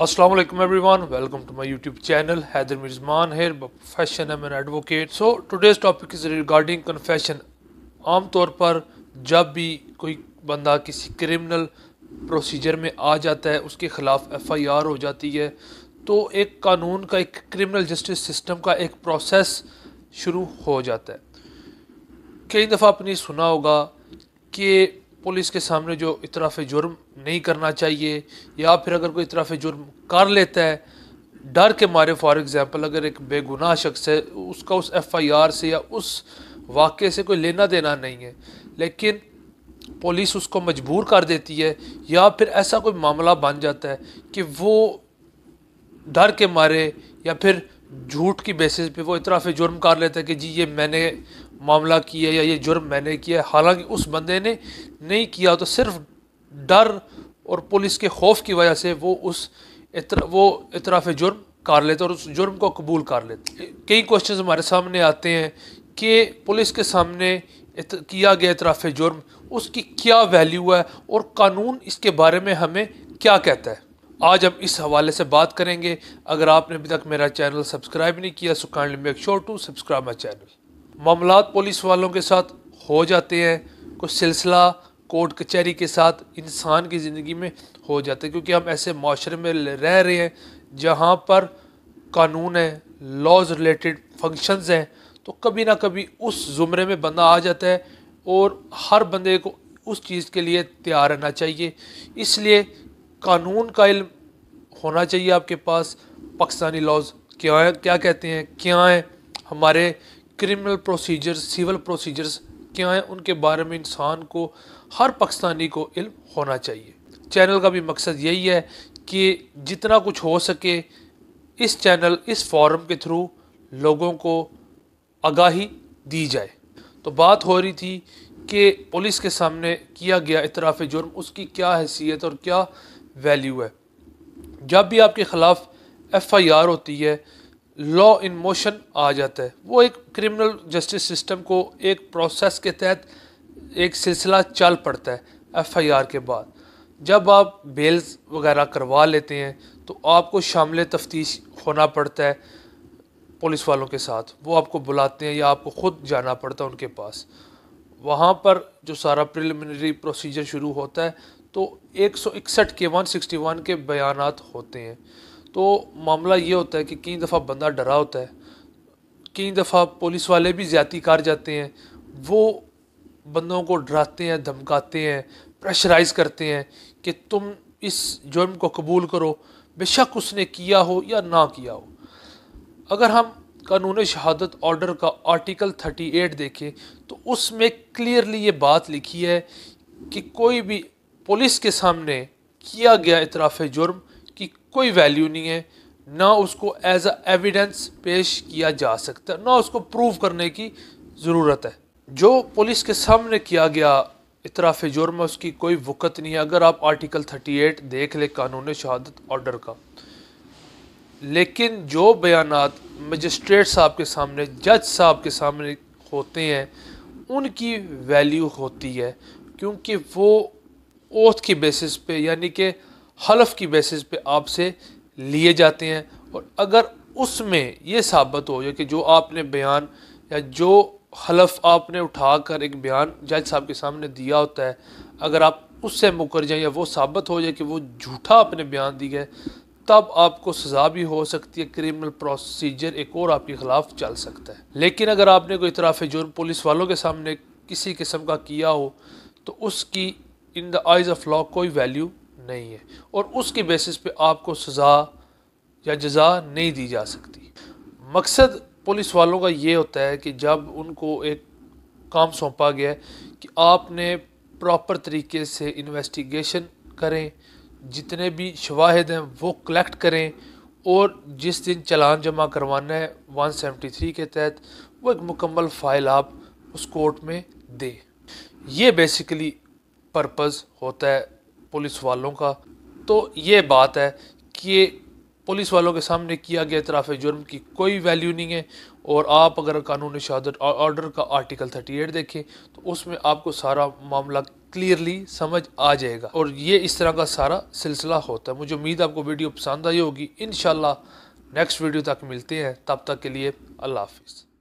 Aslam everyone welcome to my YouTube channel Haider Mizman her profession am an advocate so today's topic is regarding confession आम तौर पर जब भी कोई बंदा किसी क्रिमिनल प्रोसीजर में आ जाता है उसके खिलाफ एफ आई आर हो जाती है तो एक कानून का एक क्रिमिनल जस्टिस सिस्टम का एक प्रोसेस शुरू हो जाता है कई दफ़ा आपने सुना होगा कि पुलिस के सामने जो इतराफ़ जुर्म नहीं करना चाहिए या फिर अगर कोई इतराफ़ जुर्म कर लेता है डर के मारे फॉर एग्ज़ाम्पल अगर एक बेगुनाह शख्स है उसका उस एफ़ आई आर से या उस वाक़े से कोई लेना देना नहीं है लेकिन पुलिस उसको मजबूर कर देती है या फिर ऐसा कोई मामला बन जाता है कि वो डर के मारे या फिर झूठ की बेसिस पे वो इतराफ़ जुर्म कर लेता है कि जी ये मैंने मामला किया या ये जुर्म मैंने किया हालांकि उस बंदे ने नहीं किया तो सिर्फ डर और पुलिस के खौफ की वजह से वो उस इतर, वो इतराफ़ जुर्म कर लेते और उस जुर्म को कबूल कर लेते कई क्वेश्चन हमारे सामने आते हैं कि पुलिस के सामने इत, किया गया इतराफ़ जुर्म उसकी क्या वैल्यू है और कानून इसके बारे में हमें क्या कहता है आज हम इस हवाले से बात करेंगे अगर आपने अभी तक मेरा चैनल सब्सक्राइब नहीं किया so kindly make sure to subscribe my channel मामला पुलिस वालों के साथ हो जाते हैं कुछ सिलसिला कोर्ट कचहरी के साथ इंसान की ज़िंदगी में हो जाता है क्योंकि हम ऐसे माशरे में रह रहे हैं जहाँ पर कानून है लॉज रिलेटेड फंक्शंस हैं तो कभी ना कभी उस ज़ुमरे में बंदा आ जाता है और हर बंदे को उस चीज़ के लिए तैयार रहना चाहिए इसलिए कानून का इल्म होना चाहिए आपके पास पाकिस्तानी लॉज क्या है क्या कहते हैं क्या हैं हमारे क्रिमिनल प्रोसीजर्स सिविल प्रोसीजर्स क्या हैं उनके बारे में इंसान को हर पाकिस्तानी को इल्म होना चाहिए चैनल का भी मकसद यही है कि जितना कुछ हो सके इस चैनल इस फॉरम के थ्रू लोगों को आगाही दी जाए तो बात हो रही थी कि पुलिस के सामने किया गया इतराफ़ जुर्म उसकी क्या हैसियत और क्या वैल्यू है जब भी आपके ख़िलाफ़ एफ आई आर होती है लॉ इन मोशन आ जाता है वो एक क्रिमिनल जस्टिस सिस्टम को एक प्रोसेस के तहत एक सिलसिला चल पड़ता है एफआईआर के बाद जब आप बेल्स वगैरह करवा लेते हैं तो आपको शामिल तफ्तीश होना पड़ता है पुलिस वालों के साथ वो आपको बुलाते हैं या आपको ख़ुद जाना पड़ता है उनके पास वहाँ पर जो सारा प्रिलिमिनरी प्रोसीजर शुरू होता है तो एक सौ इकसठ के वन सिक्सटी वन के बयान होते हैं तो मामला ये होता है कि कई दफ़ा बंदा डरा होता है कई दफ़ा पुलिस वाले भी ज़्यादा कर जाते हैं वो बंदों को डराते हैं धमकाते हैं प्रेशराइज करते हैं कि तुम इस जुर्म को कबूल करो बेशक उसने किया हो या ना किया हो अगर हम कानून शहादत ऑर्डर का आर्टिकल 38 देखें तो उसमें क्लियरली ये बात लिखी है कि कोई भी पुलिस के सामने किया गया इतराफ़ जुर्म कोई वैल्यू नहीं है ना उसको एज अ एविडेंस पेश किया जा सकता ना उसको प्रूव करने की ज़रूरत है जो पुलिस के सामने किया गया इतराफ़ जुर्म है उसकी कोई वक़्त नहीं है अगर आप आर्टिकल 38 देख ले कानून शहादत ऑर्डर का लेकिन जो बयान मजिस्ट्रेट साहब के सामने जज साहब के सामने होते हैं उनकी वैल्यू होती है क्योंकि वो ओथ की बेसिस पे यानी कि हलफ की बेसिस पे आपसे लिए जाते हैं और अगर उसमें ये साबित हो जाए कि जो आपने बयान या जो हलफ आपने उठा कर एक बयान जज साहब के सामने दिया होता है अगर आप उससे मुकर जाएँ या वो साबित हो जाए कि वो झूठा आपने बयान दिया है तब आपको सज़ा भी हो सकती है क्रिमिनल प्रोसीजर एक और आपके ख़िलाफ़ चल सकता है लेकिन अगर आपने कोई इतराफ़ जुर्म पुलिस वालों के सामने किसी किस्म का किया हो तो उसकी in the eyes of law कोई वैल्यू नहीं है और उसके बेसिस पे आपको सज़ा या जजा नहीं दी जा सकती मकसद पुलिस वालों का ये होता है कि जब उनको एक काम सौंपा गया कि आपने प्रॉपर तरीके से इन्वेस्टिगेशन करें जितने भी शवाहद हैं वो कलेक्ट करें और जिस दिन चलान जमा करवाना है वन सेवेंटी थ्री के तहत वो एक मुकम्मल फ़ाइल आप उस कोर्ट में दें ये बेसिकली पर्पज़ होता है पुलिस वालों का तो ये बात है कि पुलिस वालों के सामने किया गया इतराफ़ जुर्म की कोई वैल्यू नहीं है और आप अगर कानून शहादत ऑर्डर का आर्टिकल थर्टी एट देखें तो उसमें आपको सारा मामला क्लियरली समझ आ जाएगा और ये इस तरह का सारा सिलसिला होता है मुझे उम्मीद आपको वीडियो पसंद आई होगी इन नेक्स्ट वीडियो तक मिलते हैं तब तक के लिए अल्लाह हाफिज़